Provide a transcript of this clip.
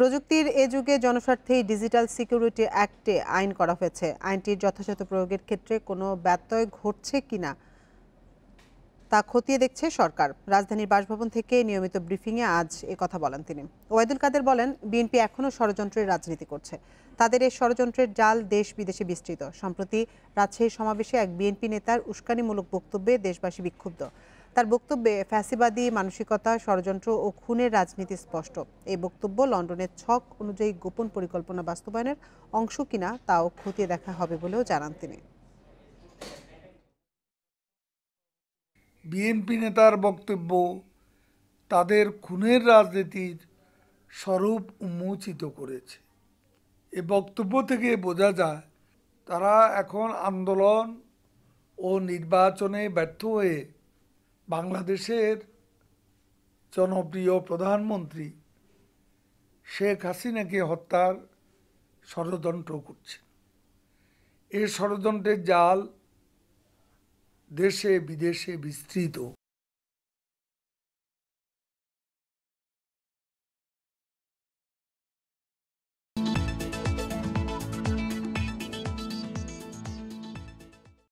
প্রযুক্তির এ যুগে জনস্বার্থেই digital security অ্যাক্টে আইন করা হয়েছে আইনটির যথাযথ প্রয়োগের ক্ষেত্রে কোনো ব্যত্যয় ঘটছে কিনা তা খতিয়ে দেখছে সরকার রাজধানীর বাসভবন থেকে নিয়মিত ব্রিফিংয়ে আজ এ কথা বলেন তিনি ওয়াইদুল কাদের বলেন বিএনপি এখনও ষড়যন্ত্রের রাজনীতি করছে তাদের এই ষড়যন্ত্রের জাল দেশ বিদেশে বিস্তৃত সম্প্রতি রাজশাহীর সমাবেশে এক বিএনপি নেতার উস্কানিমূলক বক্তব্যে দেশবাসী বিক্ষুব্ধ তার বক্তব্যে ফ্যাসিবাদী মানসিকতা ষড়যন্ত্র ও খুনের রাজনীতি স্পষ্ট এই বক্তব্য লন্ডনের ছক অনুযায়ী গোপন পরিকল্পনা বাস্তবায়নের অংশ কিনা তাও খতিয়ে দেখা হবে বলেও জানান তিনি বিএনপি নেতার বক্তব্য তাদের খুনের রাজনীতির স্বরূপ উন্মোচিত করেছে এ বক্তব্য থেকে বোঝা যায় তারা এখন আন্দোলন ও নির্বাচনে ব্যর্থ হয়ে বাংলাদেশের জনপ্রিয় প্রধানমন্ত্রী শেখ হাসিনাকে হত্যার ষড়যন্ত্র করছে এ ষড়যন্ত্রের জাল দেশে বিদেশে বিস্তৃত